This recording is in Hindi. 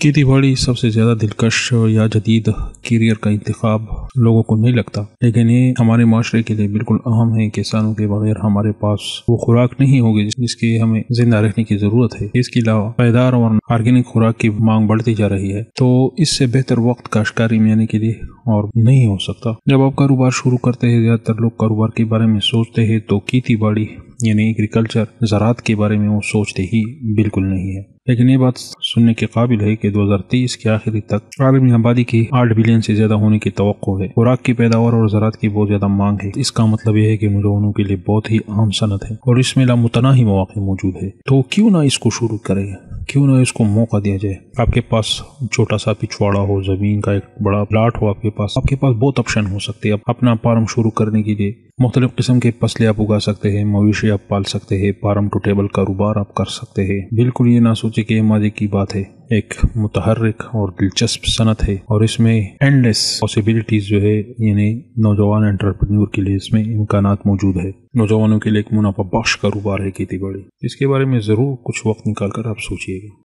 खेती बाड़ी सबसे ज़्यादा दिलकश या जदीद करियर का इंतखब लोगों को नहीं लगता लेकिन ये हमारे माशरे के लिए बिल्कुल अहम है किसानों के बगैर हमारे पास वो खुराक नहीं होगी जिसकी हमें जिंदा रखने की जरूरत है इसके अलावा पैदार और ऑर्गेनिक खुराक की मांग बढ़ती जा रही है तो इससे बेहतर वक्त का शिकारी के लिए और नहीं हो सकता जब आप कारोबार शुरू करते हैं ज्यादातर लोग कारोबार के बारे में सोचते हैं तो खेती बाड़ी यानी एग्रीकल्चर ज़रात के बारे में वो सोचते ही बिल्कुल नहीं है लेकिन ये बात सुनने के काबिल है कि 2030 के आखिरी तक आलमी आबादी की आठ बिलियन से ज़्यादा होने की तो है खुराक की पैदावार और ज़रात की बहुत ज़्यादा मांग है इसका मतलब यह है कि नौजवानों के लिए बहुत ही आम सनत है और इसमें लामतना ही मौके मौजूद है तो क्यों ना इसको शुरू करें क्यों ना इसको मौका दिया जाए आपके पास छोटा सा पिछवाड़ा हो ज़मीन का एक बड़ा प्लाट हो आपके पास आपके पास बहुत ऑप्शन हो सकते हैं अपना फार्म शुरू करने के लिए मुख्तलिफ़ किस्म के पसले आप उगा सकते हैं मवेशी आप पाल सकते हैं फार्म टू टेबल कारोबार आप कर सकते हैं बिल्कुल ये ना सोचे कि माजी की बात है एक मुतहरक और दिलचस्प सनत है और इसमें एंडलेस पॉसिबिलिटीज़ जो है यानी नौजवान एंटरप्रेन्योर के लिए इसमें इम्कान मौजूद है नौजवानों के लिए एक मुनाफा बख्श कारोबार है खेती बाड़ी इसके बारे में ज़रूर कुछ वक्त निकाल कर आप सोचिएगा